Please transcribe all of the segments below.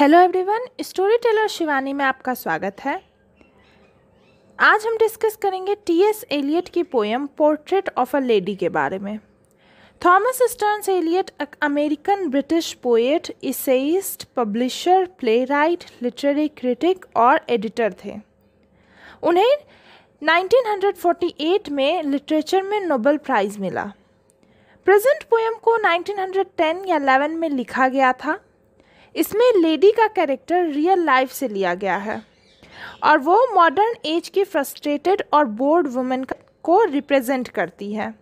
Hello everyone storyteller Shivani में आपका स्वागत है आज हम डिस्कस करेंगे टी एस एलियट की poem portrait of a lady के बारे में थॉमस स्टर्न्स एलियट एक American British poet essayist publisher playwright literary critic और एडिटर थे उन्हें 1948 में लिटरेचर में नोबल प्राइज़ मिला प्रेजेंट पोएम को 1910 या 11 में लिखा गया था इसमें लेडी का कैरेक्टर रियल लाइफ से लिया गया है और वो मॉडर्न एज की फ्रस्ट्रेटेड और बोर्ड वुमेन को रिप्रेजेंट करती है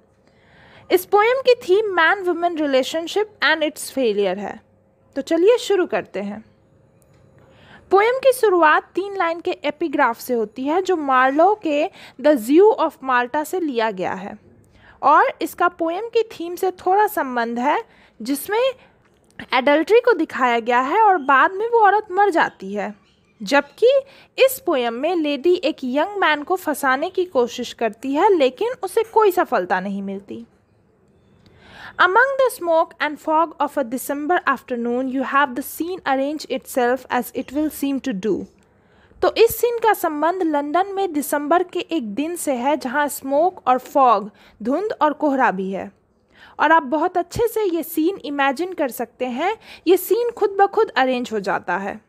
इस पोएम की theme man women relationship and its failure है तो चलिए शुरू करते हैं पोएम की शुरुआत तीन लाइन के एपिग्राफ से होती है जो मार्लो के द ज्यू ऑफ माल्टा से लिया गया है और इसका पोएम की थीम से थोड़ा संबंध है जिसमें एडल्ट्री को दिखाया गया है और बाद में वो औरत मर जाती है जबकि इस पोयम में लेडी एक यंग मैन को फंसाने की कोशिश करती है लेकिन उसे कोई सफलता नहीं मिलती the smoke and fog of a December afternoon you have the scene arrange itself as it will seem to do तो इस सीन का संबंध लंदन में दिसंबर के एक दिन से है जहां स्मोक और फॉग धुंध और कोहरा भी है और आप बहुत अच्छे से ये सीन इमेजिन कर सकते हैं ये सीन खुद ब खुद अरेंज हो जाता है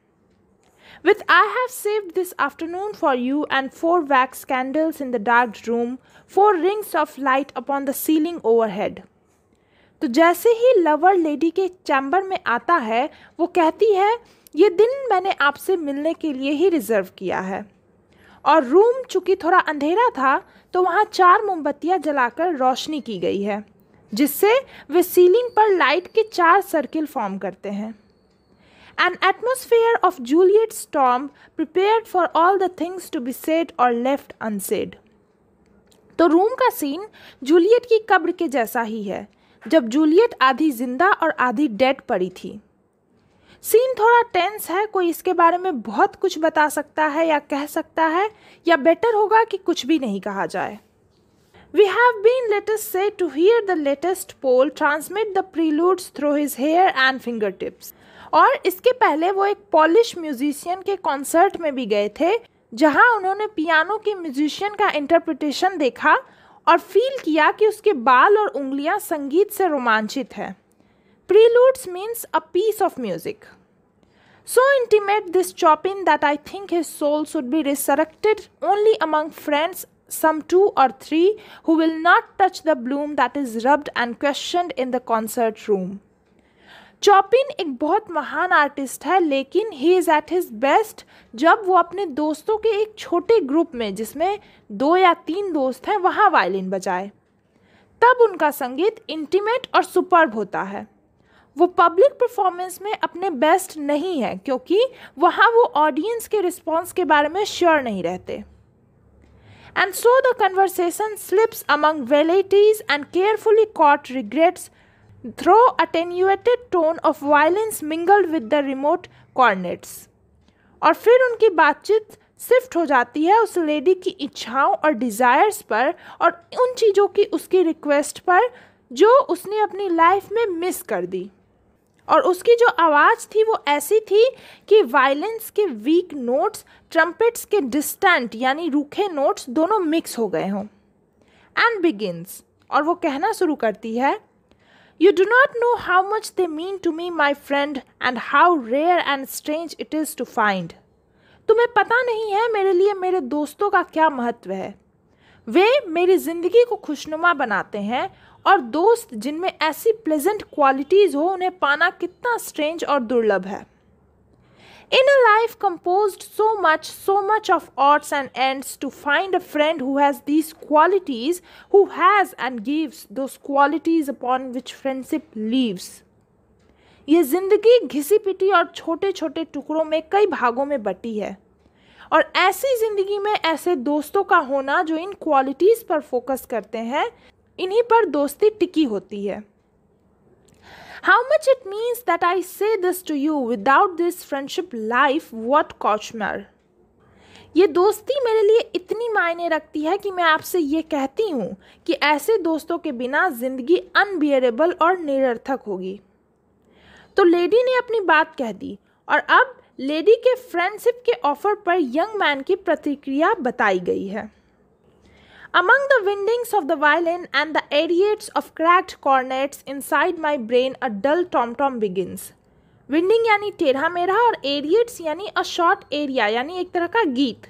With I have saved this afternoon for you and four wax candles in the dark room, four rings of light upon the ceiling overhead. तो जैसे ही लवर लेडी के चैम्बर में आता है वो कहती है ये दिन मैंने आपसे मिलने के लिए ही रिजर्व किया है और रूम चूँकि थोड़ा अंधेरा था तो वहाँ चार मोमबत्तियाँ जलाकर रोशनी की गई है जिससे वे सीलिंग पर लाइट के चार सर्किल फॉर्म करते हैं एन एटमोसफेयर ऑफ जूलियट स्टॉम prepare for all the things to be said और लेफ्ट अनसेड तो रूम का सीन जूलियट की कब्र के जैसा ही है जब जूलियट आधी जिंदा और आधी डेड पड़ी थी सीन थोड़ा टेंस है कोई इसके बारे में बहुत कुछ बता सकता है या कह सकता है या बेटर होगा कि कुछ भी नहीं कहा जाए We have been, let us say, to hear the latest poll transmit the preludes through his hair and fingertips. और इसके पहले वो एक पॉलिश म्यूजिशियन के कॉन्सर्ट में भी गए थे जहां उन्होंने पियानो के म्यूजिशियन का इंटरप्रिटेशन देखा और फील किया कि उसके बाल और उंगलियां संगीत से रोमांचित हैं preludes means a piece of music so intimate this Chopin that I think his soul should be resurrected only among friends some two or three who will not touch the bloom that is rubbed and questioned in the concert room. Chopin एक बहुत महान artist है लेकिन he is at his best जब वो अपने दोस्तों के एक छोटे ग्रुप में जिसमें दो या तीन दोस्त हैं वहाँ वायलिन बजाए तब उनका संगीत इंटीमेट और सुपर्ब होता है वो पब्लिक परफॉर्मेंस में अपने बेस्ट नहीं है क्योंकि वहाँ वो ऑडियंस के रिस्पॉन्स के बारे में श्योर नहीं रहते And so the conversation slips among velleities and carefully caught regrets, though attenuated tone of violence mingled with the remote cornets. और फिर उनकी बातचीत शिफ्ट हो जाती है उस लेडी की इच्छाओं और डिज़ायर्स पर और उन चीज़ों की उसकी रिक्वेस्ट पर जो उसने अपनी लाइफ में मिस कर दी और उसकी जो आवाज़ थी वो ऐसी थी कि वायलेंस के वीक नोट्स ट्रम्पेट्स के डिस्टेंट यानी रूखे नोट्स दोनों मिक्स हो गए हों एंड बिगिनस और वो कहना शुरू करती है you do not know how much they mean to me my friend and how rare and strange it is to find तुम्हें पता नहीं है मेरे लिए मेरे दोस्तों का क्या महत्व है वे मेरी ज़िंदगी को खुशनुमा बनाते हैं और दोस्त जिनमें ऐसी प्लेजेंट क्वालिटीज़ हो उन्हें पाना कितना स्ट्रेंज और दुर्लभ है in a life compose so much so much of odds and ends to find a friend who has these qualities who has and gives those qualities upon which friendship lives ये जिंदगी घिसी पिटी और छोटे छोटे टुकड़ों में कई भागों में बटी है और ऐसी जिंदगी में ऐसे दोस्तों का होना जो इन क्वालिटीज़ पर फोकस करते हैं इन्हीं पर दोस्ती टिकी होती है how much it means that I say this to you without this friendship life what cauchemar ये दोस्ती मेरे लिए इतनी मायने रखती है कि मैं आपसे ये कहती हूँ कि ऐसे दोस्तों के बिना ज़िंदगी अनबियरेबल और निरर्थक होगी तो लेडी ने अपनी बात कह दी और अब लेडी के फ्रेंडशिप के ऑफर पर यंग मैन की प्रतिक्रिया बताई गई है Among the windings of the violin and the ariates of cracked cornets inside my brain a dull tom-tom begins. Winding यानी टेढ़ा मेढ़ा और एरियट्स यानी अ शॉर्ट एरिया यानी एक तरह का गीत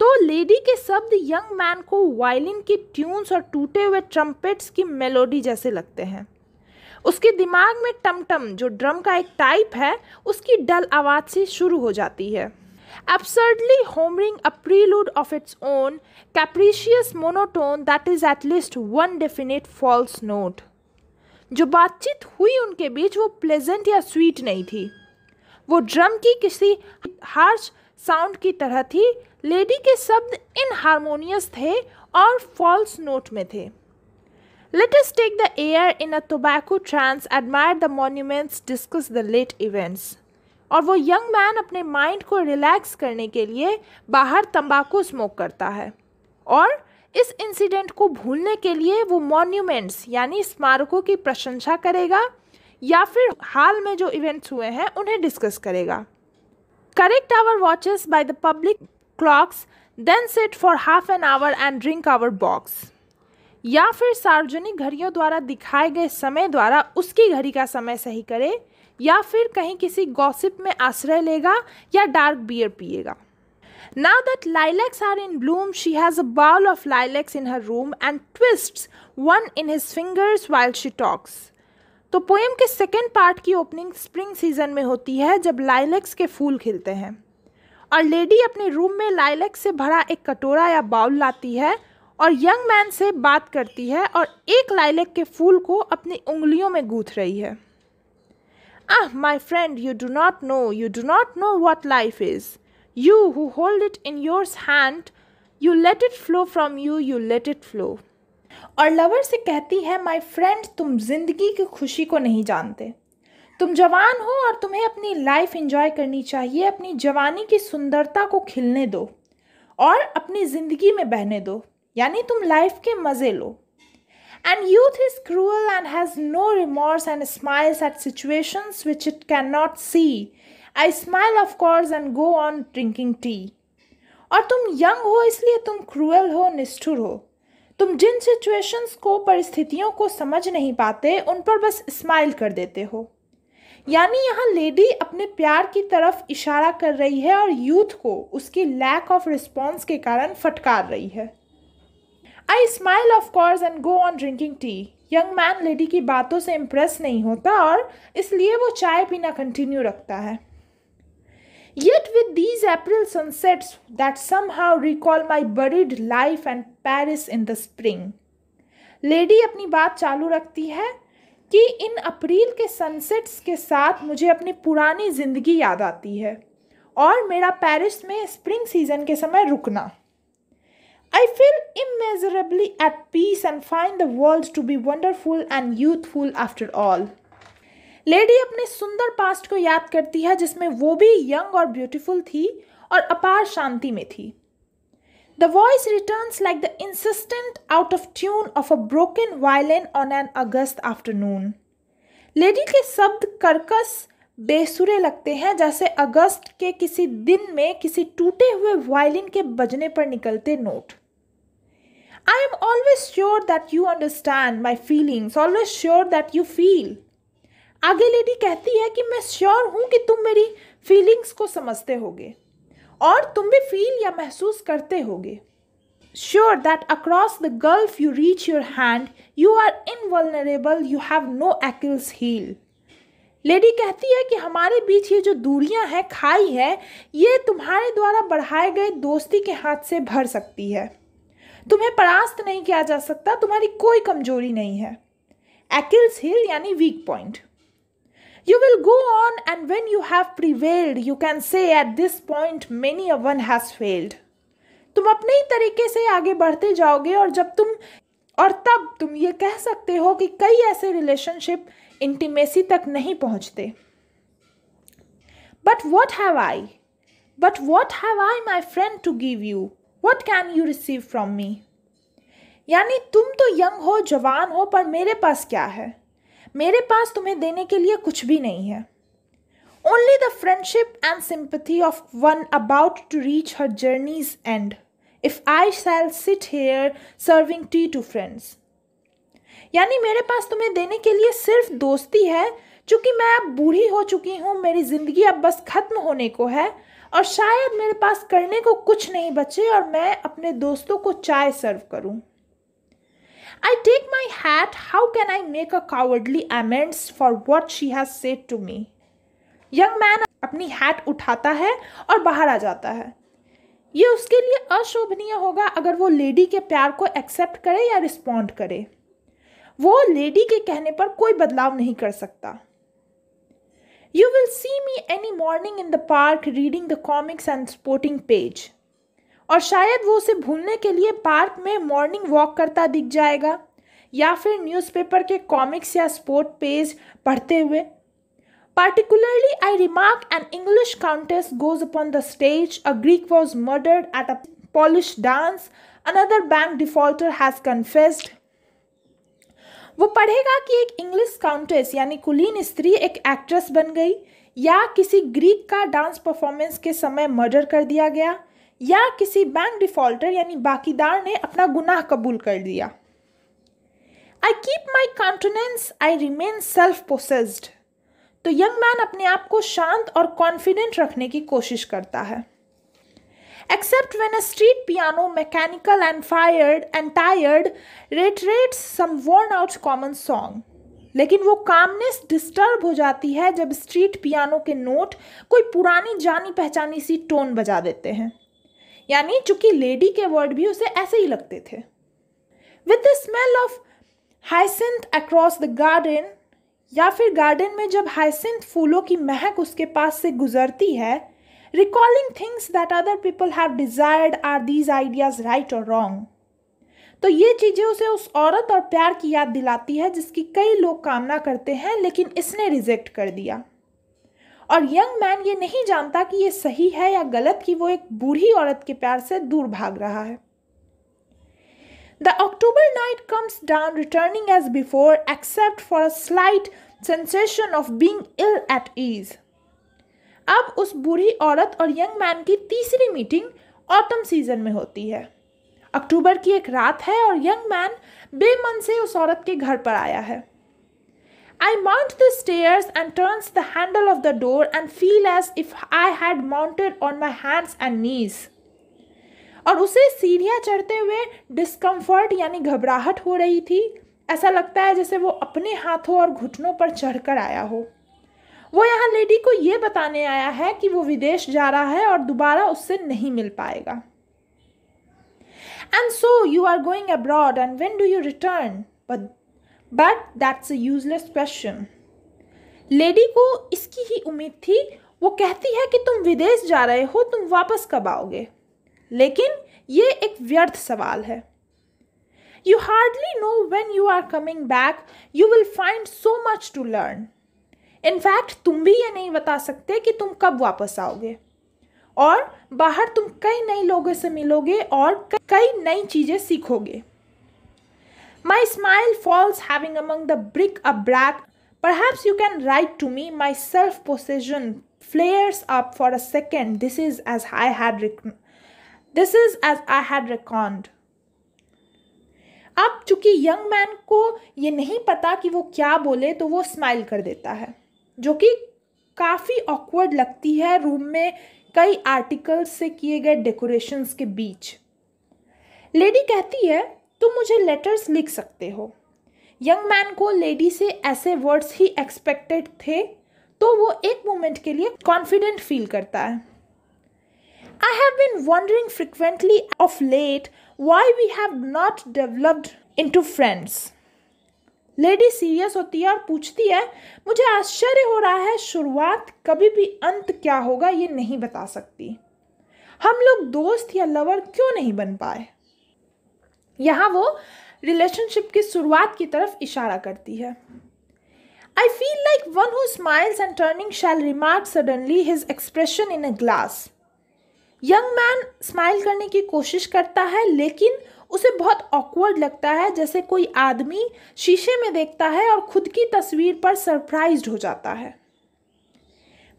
तो लेडी के शब्द यंग मैन को वायलिन की ट्यून्स और टूटे हुए ट्रम्पेट्स की मेलोडी जैसे लगते हैं उसके दिमाग में टमटम जो ड्रम का एक टाइप है उसकी डल आवाज़ से शुरू हो जाती है absurdly homering a prelude of its own capricious monotone that is at least one definite false note जो बातचीत हुई उनके बीच वो प्लेजेंट या स्वीट नहीं थी वो ड्रम की किसी हार्श साउंड की तरह थी लेडी के शब्द इन हारमोनियस थे और फॉल्स नोट में थे let us take the air in a tobacco trance admire the monuments discuss the late events और वो यंग मैन अपने माइंड को रिलैक्स करने के लिए बाहर तंबाकू स्मोक करता है और इस इंसिडेंट को भूलने के लिए वो मॉन्यूमेंट्स यानी स्मारकों की प्रशंसा करेगा या फिर हाल में जो इवेंट्स हुए हैं उन्हें डिस्कस करेगा correct our watches by the public clocks then sit for half an hour and drink our bocks या फिर सार्वजनिक घड़ियों द्वारा दिखाए गए समय द्वारा उसकी घड़ी का समय सही करें या फिर कहीं किसी गॉसिप में आश्रय लेगा या डार्क बियर पिएगा Now that lilacs are in bloom, she has a bowl of lilacs in her room and twists one in his fingers while she talks. तो पोएम के सेकेंड पार्ट की ओपनिंग स्प्रिंग सीजन में होती है जब लाइलेक्स के फूल खिलते हैं और लेडी अपने रूम में लाइलेक्स से भरा एक कटोरा या बाउल लाती है और यंग मैन से बात करती है और एक लाइलेक के फूल को अपनी उंगलियों में गूंथ रही है Ah, my friend, you do not know, you do not know what life is. You who hold it in your hand, you let it flow from you, you let it flow. और lover से कहती है my friend तुम जिंदगी की खुशी को नहीं जानते तुम जवान हो और तुम्हें अपनी लाइफ एंजॉय करनी चाहिए अपनी जवानी की सुंदरता को खिलने दो और अपनी ज़िंदगी में बहने दो यानी तुम लाइफ के मज़े लो And youth is cruel and has no remorse and smiles at situations which it cannot see. I smile, of course, and go on drinking tea. और तुम यंग हो इसलिए तुम क्रूअल हो निष्ठुर हो तुम जिन सिचुएशंस को परिस्थितियों को समझ नहीं पाते उन पर बस स्माइल कर देते हो यानी यहाँ लेडी अपने प्यार की तरफ इशारा कर रही है और यूथ को उसकी लैक ऑफ रिस्पॉन्स के कारण फटकार रही है I smile of course and go on drinking tea young man lady की बातों से इम्प्रेस नहीं होता और इसलिए वो चाय पीना कंटिन्यू रखता है yet with these April sunsets that somehow recall my buried life and Paris in the spring lady अपनी बात चालू रखती है कि इन अप्रैल के सनसेट्स के साथ मुझे अपनी पुरानी ज़िंदगी याद आती है और मेरा पेरिस में स्प्रिंग सीज़न के समय रुकना I feel immeasurably at peace and find the world to be wonderful and youthful after all. Lady अपने सुंदर पास्ट को याद करती है जिसमें वो भी यंग और ब्यूटीफुल थी और अपार शांति में थी the voice returns like the insistent out of tune of a broken violin on an August afternoon lady के शब्द कर्कस बेसुरे लगते हैं जैसे अगस्त के किसी दिन में किसी टूटे हुए वायलिन के बजने पर निकलते note I am always sure that you understand my feelings, always sure that you feel. आगे लेडी कहती है कि मैं श्योर हूँ कि तुम मेरी फीलिंग्स को समझते होगे और तुम भी फील या महसूस करते होगे sure that across the gulf you reach your hand you are invulnerable you have no Achilles heel lady कहती है कि हमारे बीच ये जो दूरियां हैं खाई है ये तुम्हारे द्वारा बढ़ाए गए दोस्ती के हाथ से भर सकती है तुम्हें परास्त नहीं किया जा सकता तुम्हारी कोई कमजोरी नहीं है एक्ल्स हिल यानी weak point you will go on and when you have prevailed you can say at this point many a one has failed तुम अपने ही तरीके से आगे बढ़ते जाओगे और जब तुम और तब तुम ये कह सकते हो कि कई ऐसे रिलेशनशिप इंटीमेसी तक नहीं पहुंचते but what have I but what have I my friend to give you what can you receive from me यानी तुम तो यंग हो जवान हो पर मेरे पास क्या है मेरे पास तुम्हें देने के लिए कुछ भी नहीं है only the friendship and sympathy of one about to reach her journey's end if I shall sit here serving tea to friends यानी मेरे पास तुम्हें देने के लिए सिर्फ दोस्ती है चूँकि मैं अब बूढ़ी हो चुकी हूँ मेरी ज़िंदगी अब बस ख़त्म होने को है और शायद मेरे पास करने को कुछ नहीं बचे और मैं अपने दोस्तों को चाय सर्व करूं। I take my hat how can I make a cowardly amends for what she has said to me young man अपनी हैट उठाता है और बाहर आ जाता है ये उसके लिए अशोभनीय होगा अगर वो लेडी के प्यार को एक्सेप्ट करे या रिस्पॉन्ड करे वो लेडी के कहने पर कोई बदलाव नहीं कर सकता You will see me any morning in the park reading the comics and sporting page. और शायद वो उसे भूलने के लिए पार्क में मॉर्निंग वॉक करता दिख जाएगा या फिर न्यूज़पेपर के कॉमिक्स या स्पोर्ट पेज पढ़ते हुए Particularly, I remark an English countess goes upon the stage, a Greek was murdered at a Polish dance, another bank defaulter has confessed, वो पढ़ेगा कि एक इंग्लिश काउंटेस यानी कुलीन स्त्री एक एक्ट्रेस बन गई या किसी ग्रीक का डांस परफॉर्मेंस के समय मर्डर कर दिया गया या किसी बैंक डिफॉल्टर यानी बाकीदार ने अपना गुनाह कबूल कर दिया I keep my countenance I remain self possessed तो यंग मैन अपने आप को शांत और कॉन्फिडेंट रखने की कोशिश करता है except when a street piano, mechanical and fired and tired, reiterates some worn out common song. लेकिन वो कामनेस डिस्टर्ब हो जाती है जब स्ट्रीट पियानो के नोट कोई पुरानी जानी पहचानी सी टोन बजा देते हैं यानी चूंकि लेडी के वर्ड भी उसे ऐसे ही लगते थे with the smell of hyacinth across the garden या फिर गार्डन में जब हाइसिंथ फूलों की महक उसके पास से गुजरती है recalling things that other people have desired are these ideas right और रॉन्ग तो ये चीज़ें उसे उस औरत और प्यार की याद दिलाती है जिसकी कई लोग कामना करते हैं लेकिन इसने रिजेक्ट कर दिया और यंग मैन ये नहीं जानता कि ये सही है या गलत कि वो एक बूढ़ी औरत के प्यार से दूर भाग रहा है the October night comes down returning as before except for a slight sensation of being ill at ease अब उस बूढ़ी औरत और यंग मैन की तीसरी मीटिंग ऑटम सीजन में होती है अक्टूबर की एक रात है और यंग मैन बेमन से उस औरत के घर पर आया है I mount the stairs and turns the handle of the door and feel as if I had mounted on my hands and knees और उसे सीढ़ियाँ चढ़ते हुए डिस्कम्फर्ट यानी घबराहट हो रही थी ऐसा लगता है जैसे वो अपने हाथों और घुटनों पर चढ़कर आया हो वो यहाँ लेडी को ये बताने आया है कि वो विदेश जा रहा है और दोबारा उससे नहीं मिल पाएगा and so you are going abroad and when do you return but that's a useless question lady को इसकी ही उम्मीद थी वो कहती है कि तुम विदेश जा रहे हो तुम वापस कब आओगे लेकिन ये एक व्यर्थ सवाल है you hardly know when you are coming back you will find so much to learn in fact तुम भी ये नहीं बता सकते कि तुम कब वापस आओगे और बाहर तुम कई नए लोगों से मिलोगे और कई नई चीज़ें सीखोगे my smile falls having among the bric-a-brac perhaps you can write to me my self possession flares up for a second this is as I had rec- this is as I had reckoned. अब चूंकि young man को ये नहीं पता कि वो क्या बोले तो वो स्माइल कर देता है जो कि काफ़ी ऑकवर्ड लगती है रूम में कई आर्टिकल्स से किए गए डेकोरेशंस के बीच लेडी कहती है तुम मुझे लेटर्स लिख सकते हो यंग मैन को लेडी से ऐसे वर्ड्स ही एक्सपेक्टेड थे तो वो एक मोमेंट के लिए कॉन्फिडेंट फील करता है I have been wondering frequently of late why we have not developed to friends lady serious होती है और पूछती है मुझे आश्चर्य हो रहा है शुरुआत कभी भी अंत क्या होगा ये नहीं बता सकती हम लोग दोस्त या लवर क्यों नहीं बन पाए यहाँ वो रिलेशनशिप की शुरुआत की तरफ इशारा करती है I feel like one who smiles and turning shall remark suddenly his expression in a glass young man smile करने की कोशिश करता है लेकिन उसे बहुत ऑकवर्ड लगता है जैसे कोई आदमी शीशे में देखता है और खुद की तस्वीर पर सरप्राइज हो जाता है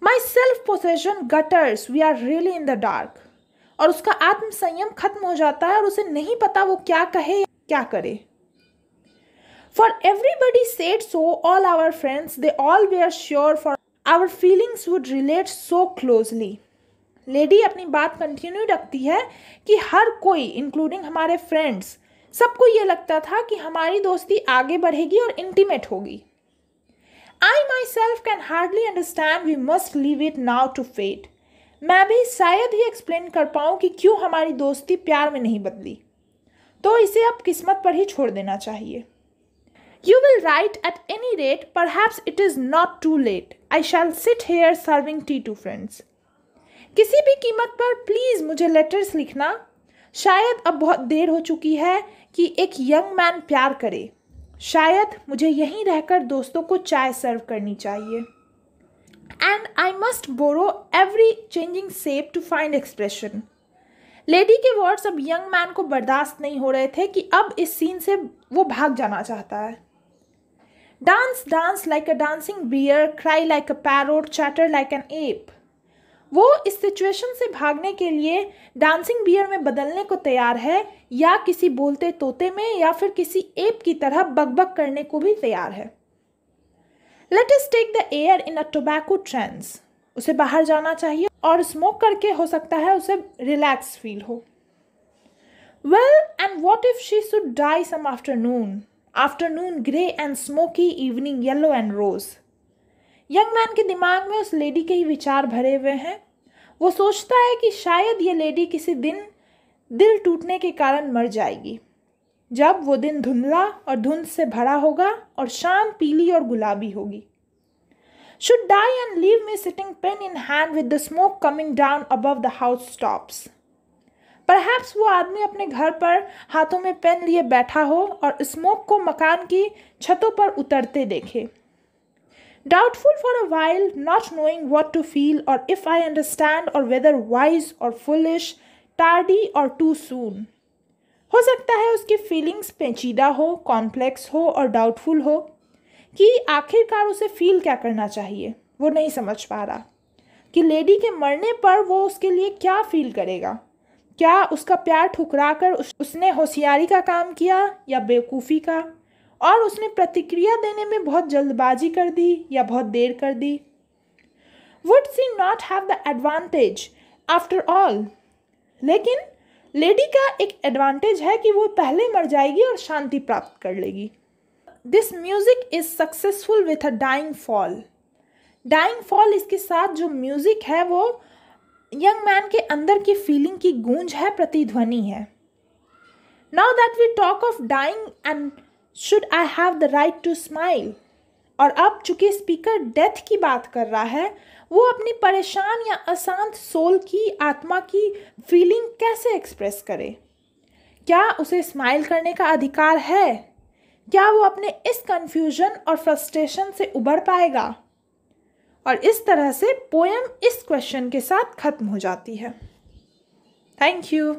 my self possession gutters we are really in the dark और उसका आत्म संयम खत्म हो जाता है और उसे नहीं पता वो क्या कहे क्या करे for everybody said so all our friends they all we are sure for our feelings would relate so closely lady अपनी बात कंटिन्यू रखती है कि हर कोई इंक्लूडिंग हमारे फ्रेंड्स सबको ये लगता था कि हमारी दोस्ती आगे बढ़ेगी और इंटीमेट होगी I myself can hardly understand we must leave it now to fate मैं भी शायद ही एक्सप्लेन कर पाऊँ कि क्यों हमारी दोस्ती प्यार में नहीं बदली तो इसे अब किस्मत पर ही छोड़ देना चाहिए you will write at any rate perhaps it is not too late I shall sit here serving tea to friends किसी भी कीमत पर प्लीज़ मुझे लेटर्स लिखना शायद अब बहुत देर हो चुकी है कि एक यंग मैन प्यार करे शायद मुझे यहीं रहकर दोस्तों को चाय सर्व करनी चाहिए and I must borrow every changing shape to find expression lady के वर्ड्स अब यंग मैन को बर्दाश्त नहीं हो रहे थे कि अब इस सीन से वो भाग जाना चाहता है dance dance like a dancing bear cry like a parrot chatter like an ape वो इस सिचुएशन से भागने के लिए डांसिंग बियर में बदलने को तैयार है या किसी बोलते तोते में या फिर किसी एप की तरह बकबक करने को भी तैयार है let us take the air in a tobacco trance उसे बाहर जाना चाहिए और स्मोक करके हो सकता है उसे रिलैक्स फील हो well and what if she should die some afternoon afternoon grey and smoky evening yellow and rose young man के दिमाग में उस लेडी के ही विचार भरे हुए हैं वो सोचता है कि शायद ये लेडी किसी दिन दिल टूटने के कारण मर जाएगी जब वो दिन धुंधला और धुंध से भरा होगा और शाम पीली और गुलाबी होगी should die and leave me sitting pen in hand with the smoke coming down above the housetops पर वो आदमी अपने घर पर हाथों में पेन लिए बैठा हो और स्मोक को मकान की छतों पर उतरते देखे Doubtful for a while, not knowing what to feel or if I understand or whether wise or foolish, tardy or too soon. हो सकता है उसकी फीलिंग्स पेचीदा हो कॉम्प्लेक्स हो और डाउटफुल हो कि आखिरकार उसे फील क्या करना चाहिए वो नहीं समझ पा रहा कि लेडी के मरने पर वो उसके लिए क्या फील करेगा क्या उसका प्यार ठुकरा कर उस उसने होशियारी का काम किया या बेवकूफ़ी का और उसने प्रतिक्रिया देने में बहुत जल्दबाजी कर दी या बहुत देर कर दी would she not have the advantage after all लेकिन लेडी का एक एडवांटेज है कि वो पहले मर जाएगी और शांति प्राप्त कर लेगी this music is successful with a dying fall dying fall इसके साथ जो म्यूज़िक है वो यंग मैन के अंदर की फीलिंग की गूंज है प्रतिध्वनि है now that we talk of dying and should I have the right to smile और अब चूंकि स्पीकर डेथ की बात कर रहा है वो अपनी परेशान या अशांत सोल की आत्मा की फीलिंग कैसे एक्सप्रेस करे क्या उसे स्माइल करने का अधिकार है क्या वो अपने इस कन्फ्यूजन और फ्रस्ट्रेशन से उबर पाएगा और इस तरह से पोएम इस क्वेश्चन के साथ ख़त्म हो जाती है थैंक यू